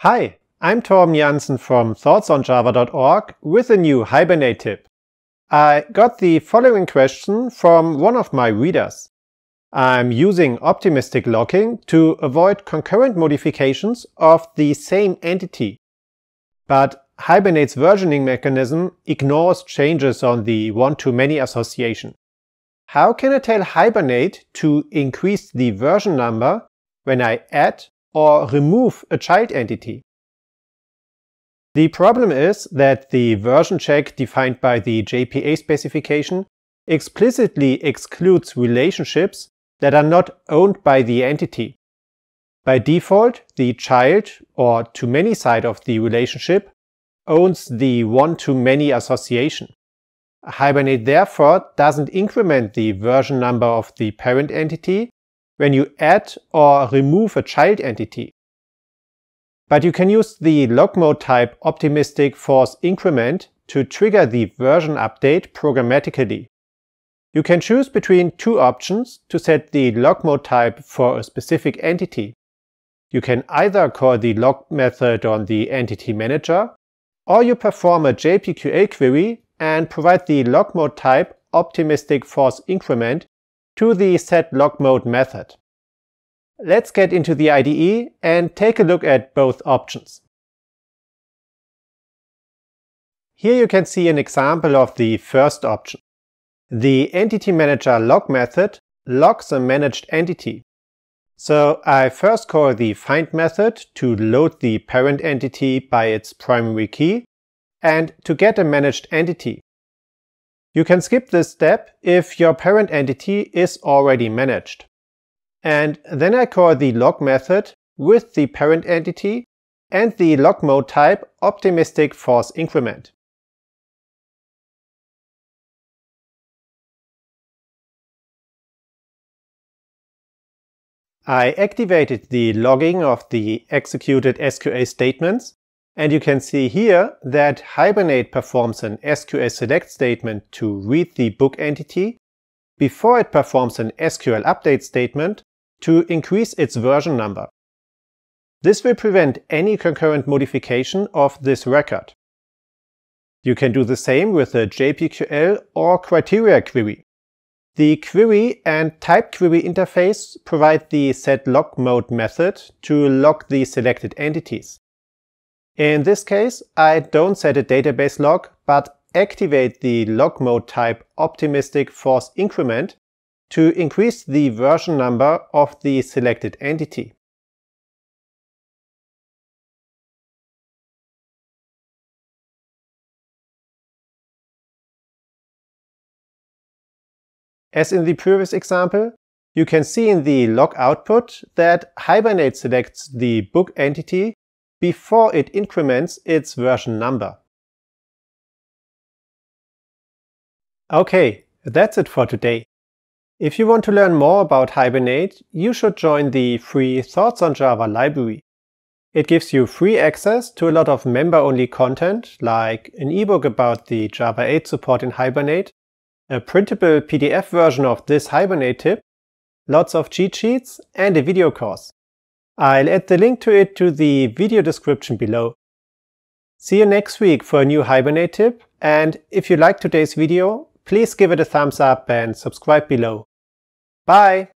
Hi, I'm Torben Janssen from thoughtsonjava.org with a new Hibernate tip. I got the following question from one of my readers. I'm using optimistic locking to avoid concurrent modifications of the same entity. But Hibernate's versioning mechanism ignores changes on the one-to-many association. How can I tell Hibernate to increase the version number when I add or remove a child entity. The problem is that the version check defined by the JPA specification explicitly excludes relationships that are not owned by the entity. By default, the child or to-many side of the relationship owns the one-to-many association. Hibernate therefore doesn't increment the version number of the parent entity, when you add or remove a child entity. But you can use the log mode type optimistic force increment to trigger the version update programmatically. You can choose between two options to set the log mode type for a specific entity. You can either call the log method on the entity manager, or you perform a JPQA query and provide the log mode type optimistic force increment to the setLogMode method. Let's get into the IDE and take a look at both options. Here you can see an example of the first option. The entity manager log method logs a managed entity. So I first call the find method to load the parent entity by its primary key and to get a managed entity. You can skip this step if your parent entity is already managed. And then I call the log method with the parent entity and the log mode type optimistic force increment. I activated the logging of the executed SQA statements and you can see here that Hibernate performs an SQL select statement to read the book entity before it performs an SQL update statement to increase its version number. This will prevent any concurrent modification of this record. You can do the same with a JPQL or criteria query. The query and type query interface provide the setLockMode method to lock the selected entities. In this case, I don't set a database log, but activate the log mode type optimistic force increment to increase the version number of the selected entity. As in the previous example, you can see in the log output that Hibernate selects the book entity before it increments its version number. Okay, that's it for today. If you want to learn more about Hibernate, you should join the free Thoughts on Java library. It gives you free access to a lot of member-only content, like an ebook about the Java 8 support in Hibernate, a printable PDF version of this Hibernate tip, lots of cheat sheets, and a video course. I'll add the link to it to the video description below. See you next week for a new Hibernate tip, and if you liked today's video, please give it a thumbs up and subscribe below. Bye!